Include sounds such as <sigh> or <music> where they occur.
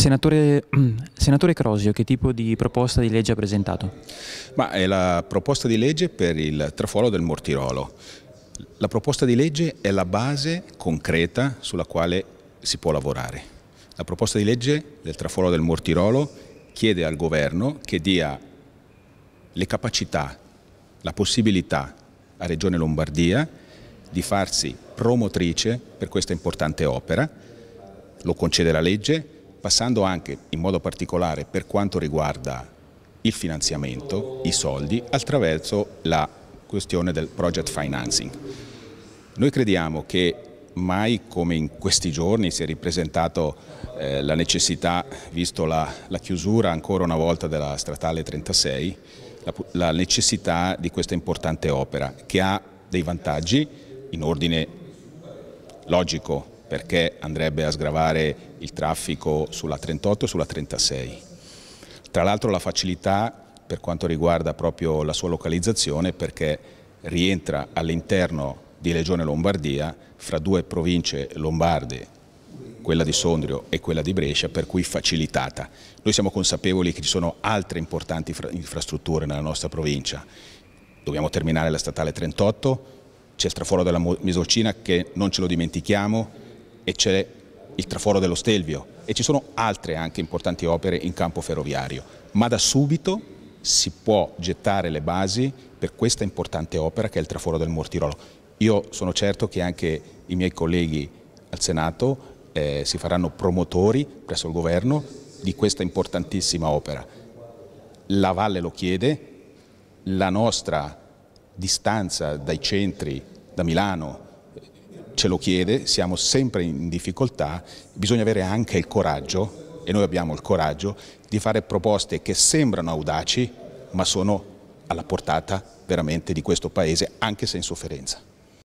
Senatore, <clears throat> Senatore, Crosio, che tipo di proposta di legge ha presentato? Ma è la proposta di legge per il trafolo del Mortirolo. La proposta di legge è la base concreta sulla quale si può lavorare. La proposta di legge del trafolo del Mortirolo chiede al governo che dia le capacità, la possibilità a Regione Lombardia di farsi promotrice per questa importante opera. Lo concede la legge, passando anche in modo particolare per quanto riguarda il finanziamento, i soldi, attraverso la questione del project financing. Noi crediamo che mai come in questi giorni si è ripresentato eh, la necessità, visto la, la, chiusura ancora una volta della statale 36, la, la necessità di questa importante opera che ha dei vantaggi in ordine logico perché andrebbe a sgravare il traffico sulla 38 e sulla 36. Tra l'altro la facilità per quanto riguarda proprio la sua localizzazione perché rientra all'interno di Legione Lombardia fra due province lombarde quella di Sondrio e quella di Brescia, per cui facilitata. Noi siamo consapevoli che ci sono altre importanti infrastrutture nella nostra provincia. Dobbiamo terminare la statale 38, c'è il traforo della Misocina che non ce lo dimentichiamo, e c'è il traforo dello Stelvio e ci sono altre anche importanti opere in campo ferroviario, ma da subito si può gettare le basi per questa importante opera che è il traforo del Mortirolo. Io sono certo che anche i miei colleghi al Senato eh, si faranno promotori presso il governo di questa importantissima opera. La valle lo chiede, la nostra distanza dai centri, da Milano, ce lo chiede, siamo sempre in difficoltà, bisogna avere anche il coraggio, e noi abbiamo il coraggio, di fare proposte che sembrano audaci, ma sono alla portata veramente di questo Paese, anche se in sofferenza.